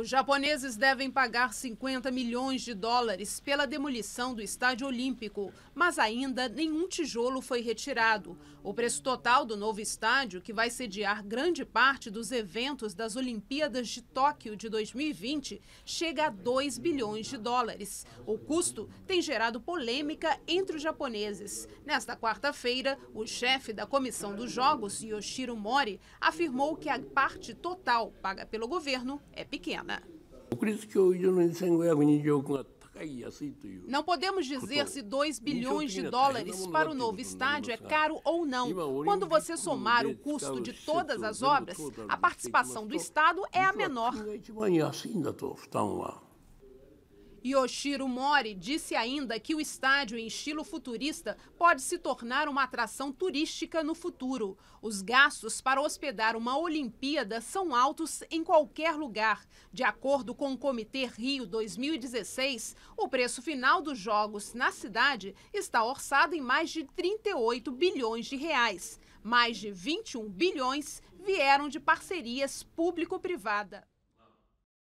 Os japoneses devem pagar 50 milhões de dólares pela demolição do Estádio Olímpico, mas ainda nenhum tijolo foi retirado. O preço total do novo estádio, que vai sediar grande parte dos eventos das Olimpíadas de Tóquio de 2020, chega a 2 bilhões de dólares. O custo tem gerado polêmica entre os japoneses. Nesta quarta-feira, o chefe da comissão dos Jogos, Yoshiro Mori, afirmou que a parte total paga pelo governo é pequena. Né? Assim, não podemos dizer se 2 bilhões de tá, dólares para o novo estádio é caro ou não. Quando você somar o custo de todas as obras, a participação do Estado é a menor. Yoshiro Mori disse ainda que o estádio em estilo futurista pode se tornar uma atração turística no futuro. Os gastos para hospedar uma Olimpíada são altos em qualquer lugar. De acordo com o Comitê Rio 2016, o preço final dos jogos na cidade está orçado em mais de 38 bilhões de reais. Mais de 21 bilhões vieram de parcerias público-privada.